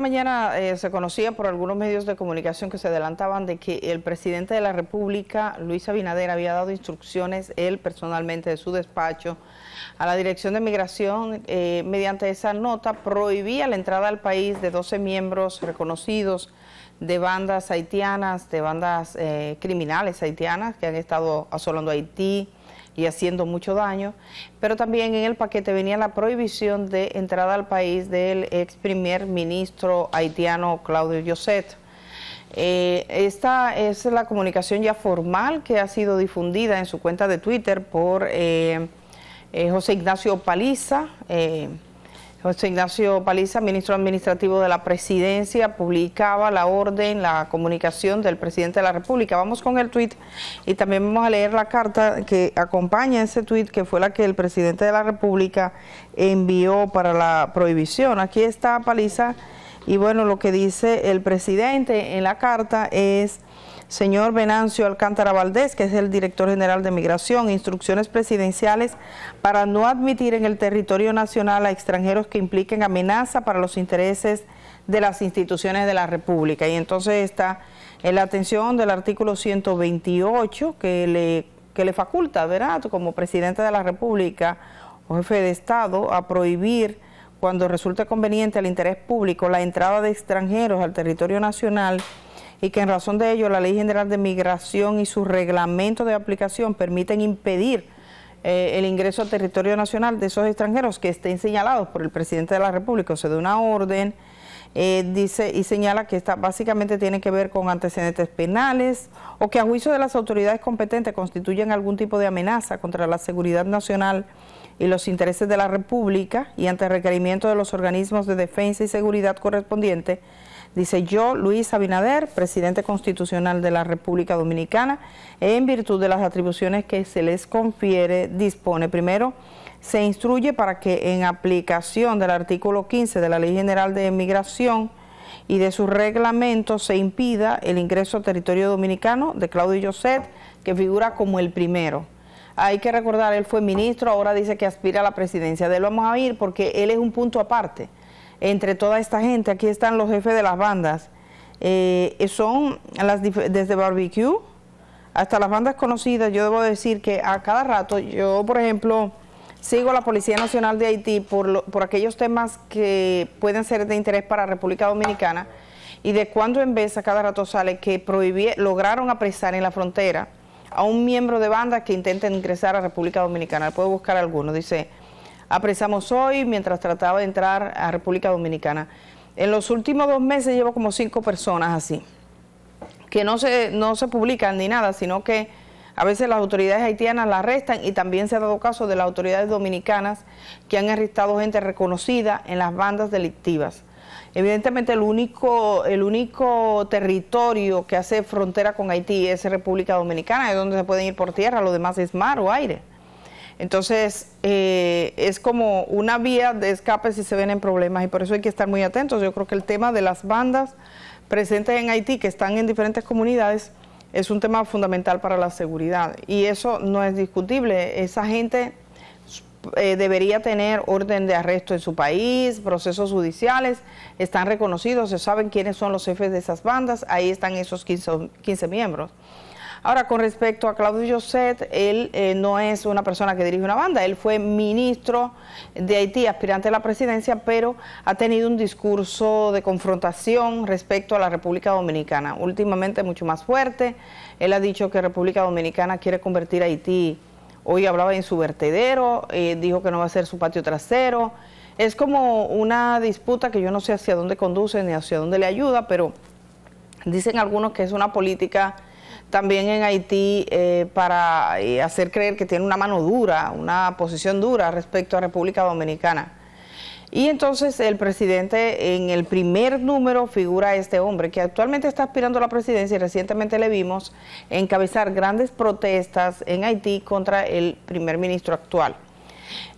mañana eh, se conocía por algunos medios de comunicación que se adelantaban de que el presidente de la República, Luis Abinader, había dado instrucciones él personalmente de su despacho a la Dirección de Migración. Eh, mediante esa nota prohibía la entrada al país de 12 miembros reconocidos de bandas haitianas, de bandas eh, criminales haitianas que han estado asolando Haití, y haciendo mucho daño, pero también en el paquete venía la prohibición de entrada al país del ex primer ministro haitiano Claudio Josset. Eh, esta es la comunicación ya formal que ha sido difundida en su cuenta de Twitter por eh, eh, José Ignacio Paliza. José Ignacio Paliza, ministro administrativo de la presidencia, publicaba la orden, la comunicación del presidente de la República. Vamos con el tuit y también vamos a leer la carta que acompaña ese tuit, que fue la que el presidente de la República envió para la prohibición. Aquí está Paliza y bueno, lo que dice el presidente en la carta es señor Venancio Alcántara Valdés, que es el director general de Migración, instrucciones presidenciales para no admitir en el territorio nacional a extranjeros que impliquen amenaza para los intereses de las instituciones de la República. Y entonces está en la atención del artículo 128 que le, que le faculta, ¿verdad?, como presidente de la República o jefe de Estado a prohibir cuando resulte conveniente al interés público la entrada de extranjeros al territorio nacional y que en razón de ello la Ley General de Migración y su reglamento de aplicación permiten impedir eh, el ingreso al territorio nacional de esos extranjeros que estén señalados por el presidente de la República, o sea, de una orden, eh, dice y señala que está básicamente tiene que ver con antecedentes penales o que a juicio de las autoridades competentes constituyen algún tipo de amenaza contra la seguridad nacional y los intereses de la República y ante requerimiento de los organismos de defensa y seguridad correspondientes Dice yo, Luis Abinader, presidente constitucional de la República Dominicana, en virtud de las atribuciones que se les confiere, dispone primero se instruye para que en aplicación del artículo 15 de la Ley General de Migración y de su reglamento se impida el ingreso al territorio dominicano de Claudio José que figura como el primero. Hay que recordar, él fue ministro, ahora dice que aspira a la presidencia de él. Vamos a ir porque él es un punto aparte entre toda esta gente. Aquí están los jefes de las bandas. Eh, son las, desde barbecue hasta las bandas conocidas. Yo debo decir que a cada rato, yo por ejemplo, sigo a la Policía Nacional de Haití por, por aquellos temas que pueden ser de interés para República Dominicana y de cuando en vez a cada rato sale que lograron apresar en la frontera a un miembro de banda que intenta ingresar a República Dominicana. Puedo buscar alguno, dice apresamos hoy mientras trataba de entrar a República Dominicana. En los últimos dos meses llevo como cinco personas así, que no se, no se publican ni nada, sino que a veces las autoridades haitianas la arrestan y también se ha dado caso de las autoridades dominicanas que han arrestado gente reconocida en las bandas delictivas. Evidentemente el único, el único territorio que hace frontera con Haití es República Dominicana, es donde se pueden ir por tierra, lo demás es mar o aire. Entonces, eh, es como una vía de escape si se ven en problemas y por eso hay que estar muy atentos. Yo creo que el tema de las bandas presentes en Haití que están en diferentes comunidades es un tema fundamental para la seguridad y eso no es discutible. Esa gente eh, debería tener orden de arresto en su país, procesos judiciales, están reconocidos, se saben quiénes son los jefes de esas bandas, ahí están esos 15, 15 miembros. Ahora, con respecto a Claudio Josset, él eh, no es una persona que dirige una banda, él fue ministro de Haití, aspirante a la presidencia, pero ha tenido un discurso de confrontación respecto a la República Dominicana, últimamente mucho más fuerte. Él ha dicho que República Dominicana quiere convertir a Haití, hoy hablaba en su vertedero, eh, dijo que no va a ser su patio trasero. Es como una disputa que yo no sé hacia dónde conduce ni hacia dónde le ayuda, pero dicen algunos que es una política también en Haití eh, para eh, hacer creer que tiene una mano dura, una posición dura respecto a República Dominicana. Y entonces el presidente en el primer número figura este hombre que actualmente está aspirando a la presidencia y recientemente le vimos encabezar grandes protestas en Haití contra el primer ministro actual.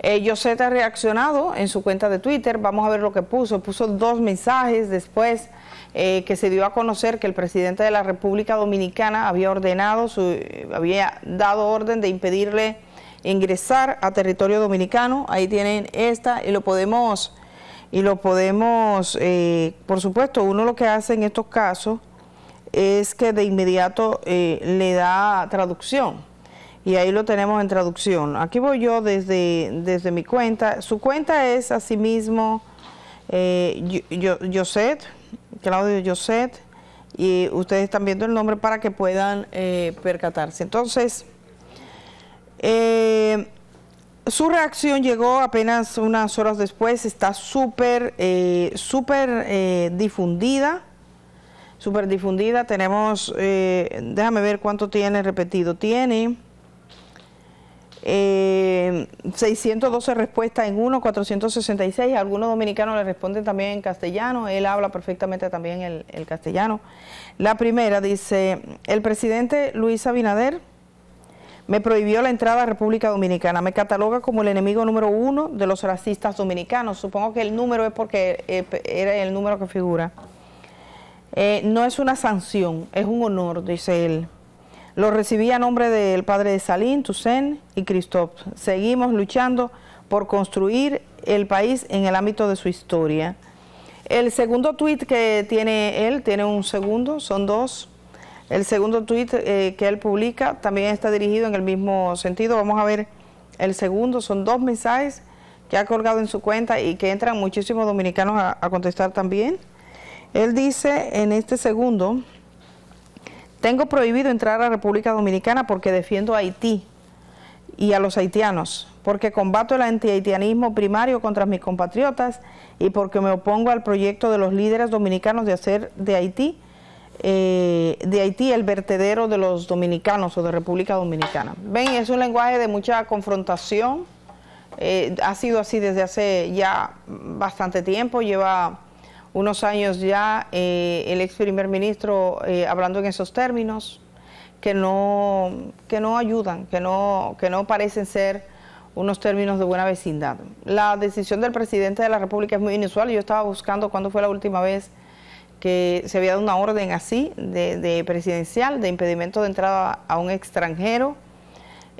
Eh, te ha reaccionado en su cuenta de Twitter, vamos a ver lo que puso, puso dos mensajes después eh, que se dio a conocer que el presidente de la República Dominicana había ordenado, eh, había dado orden de impedirle ingresar a territorio dominicano. Ahí tienen esta y lo podemos, y lo podemos, eh, por supuesto, uno lo que hace en estos casos es que de inmediato le da traducción. Y ahí lo tenemos en traducción. Aquí voy yo desde, desde mi cuenta. Su cuenta es asimismo eh, Josette. Claudio Yoset, y ustedes están viendo el nombre para que puedan eh, percatarse. Entonces, eh, su reacción llegó apenas unas horas después, está súper, eh, súper difundida, súper difundida. Tenemos, déjame ver cuánto tiene repetido, tiene... 612 eh, respuestas en uno, 466. Algunos dominicanos le responden también en castellano. Él habla perfectamente también el, castellano. La primera dice, el presidente Luis Abinader me prohibió la entrada a República Dominicana. Me cataloga como el enemigo número uno de los racistas dominicanos. Supongo que el número es porque eh, era el número que figura. Eh, no es una sanción, es un honor, dice él. Lo recibí a nombre del padre de Salín, Toussaint y Christophe. Seguimos luchando por construir el país en el ámbito de su historia. El segundo tuit que tiene él, tiene un segundo, son dos. El segundo tuit eh, que él publica también está dirigido en el mismo sentido. Vamos a ver el segundo, son dos mensajes que ha colgado en su cuenta y que entran muchísimos dominicanos a contestar también. Él dice en este segundo, tengo prohibido entrar a República Dominicana porque defiendo a Haití y a los haitianos, porque combato el antihaitianismo primario contra mis compatriotas y porque me opongo al proyecto de los líderes dominicanos de hacer de Haití eh, de Haití el vertedero de los dominicanos o de República Dominicana. Ven, es un lenguaje de mucha confrontación, eh, ha sido así desde hace ya bastante tiempo, lleva unos años ya eh, el ex primer ministro eh, hablando en esos términos que no, que no ayudan, que no, que no parecen ser unos términos de buena vecindad. La decisión del presidente de la República es muy inusual. Yo estaba buscando cuándo fue la última vez que se había dado una orden así de, presidencial, de impedimento de entrada a un extranjero.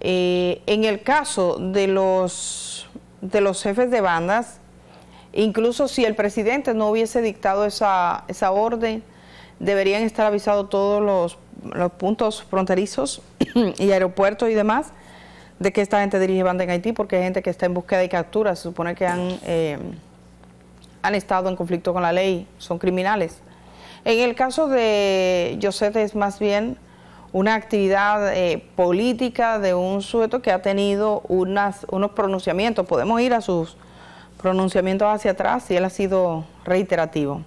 Eh, en el caso de los, de los jefes de bandas, Incluso si el presidente no hubiese dictado esa, esa orden, deberían estar avisados todos los, puntos fronterizos y aeropuertos y demás de que esta gente dirige banda en Haití, porque hay gente que está en búsqueda y captura, se supone que han, eh, han estado en conflicto con la ley, son criminales. En el caso de Josete es más bien una actividad eh, política de un sujeto que ha tenido unas, unos pronunciamientos, podemos ir a sus pronunciamiento hacia atrás y él ha sido reiterativo.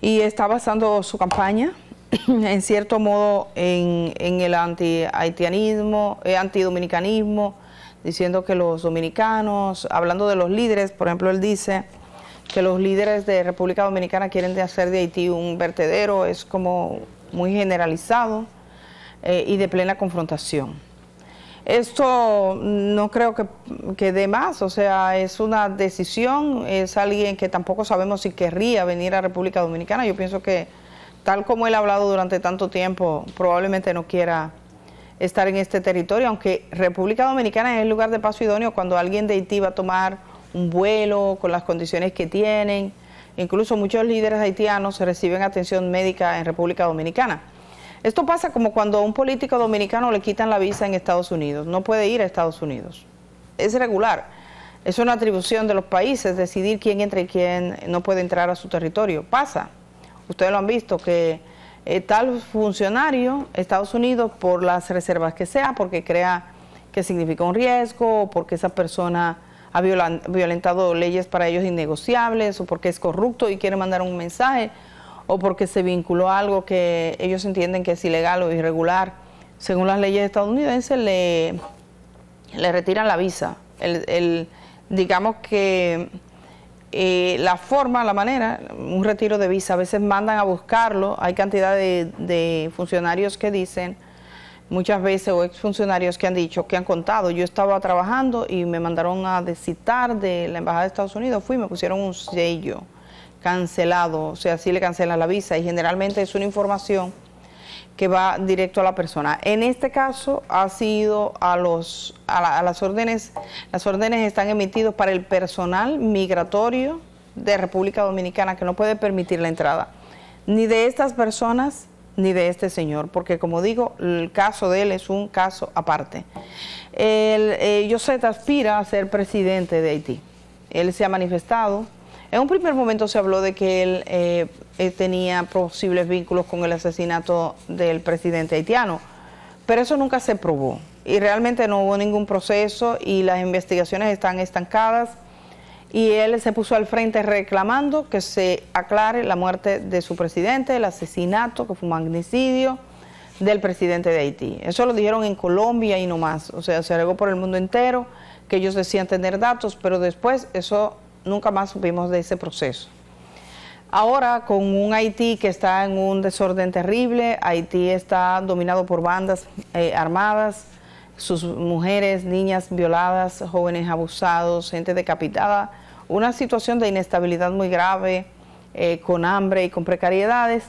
Y está basando su campaña, en cierto modo, en, el anti-haitianismo, antidominicanismo, eh, anti-dominicanismo, diciendo que los dominicanos, hablando de los líderes, por ejemplo, él dice que los líderes de República Dominicana quieren hacer de Haití un vertedero, es como muy generalizado eh, y de plena confrontación. Esto no creo que, dé más, o sea, es una decisión, es alguien que tampoco sabemos si querría venir a República Dominicana. Yo pienso que, tal como él ha hablado durante tanto tiempo, probablemente no quiera estar en este territorio, aunque República Dominicana es el lugar de paso idóneo cuando alguien de Haití va a tomar un vuelo con las condiciones que tienen. Incluso muchos líderes haitianos reciben atención médica en República Dominicana. Esto pasa como cuando a un político dominicano le quitan la visa en Estados Unidos, no puede ir a Estados Unidos. Es regular, es una atribución de los países decidir quién entra y quién no puede entrar a su territorio. Pasa, ustedes lo han visto, que eh, tal funcionario, Estados Unidos, por las reservas que sea, porque crea que significa un riesgo, porque esa persona ha violentado leyes para ellos innegociables, o porque es corrupto y quiere mandar un mensaje, o porque se vinculó a algo que ellos entienden que es ilegal o irregular, según las leyes estadounidenses, le, retiran la visa. El, digamos que eh, la forma, la manera, un retiro de visa, a veces mandan a buscarlo, hay cantidad de, funcionarios que dicen, muchas veces, o exfuncionarios que han dicho, que han contado, yo estaba trabajando y me mandaron a citar de la Embajada de Estados Unidos, fui, y me pusieron un sello cancelado, o sea, si le cancelan la visa y generalmente es una información que va directo a la persona. En este caso ha sido a los a, las órdenes, las órdenes están emitidas para el personal migratorio de República Dominicana que no puede permitir la entrada ni de estas personas ni de este señor, porque como digo, el caso de él es un caso aparte. El, eh, José aspira a ser presidente de Haití. Él se ha manifestado en un primer momento se habló de que él eh, eh, tenía posibles vínculos con el asesinato del presidente haitiano, pero eso nunca se probó y realmente no hubo ningún proceso y las investigaciones están estancadas y él se puso al frente reclamando que se aclare la muerte de su presidente, el asesinato, que fue un magnicidio del presidente de Haití. Eso lo dijeron en Colombia y no más, o sea, se agregó por el mundo entero que ellos decían tener datos, pero después eso nunca más supimos de ese proceso. Ahora, con un Haití que está en un desorden terrible, Haití está dominado por bandas eh, armadas, sus mujeres, niñas violadas, jóvenes abusados, gente decapitada, una situación de inestabilidad muy grave, eh, con hambre y con precariedades.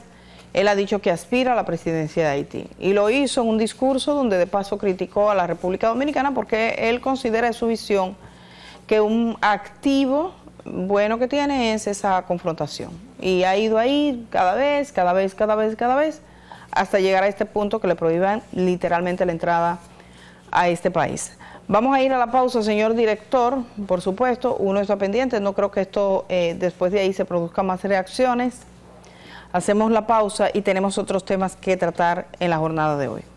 Él ha dicho que aspira a la presidencia de Haití y lo hizo en un discurso donde de paso criticó a la República Dominicana porque él considera en su visión que un activo bueno que tiene es esa confrontación. Y ha ido ahí cada vez, cada vez, cada vez, cada vez, hasta llegar a este punto que le prohíban literalmente la entrada a este país. Vamos a ir a la pausa, señor director, por supuesto, uno está pendiente, no creo que esto eh, después de ahí se produzcan más reacciones. Hacemos la pausa y tenemos otros temas que tratar en la jornada de hoy.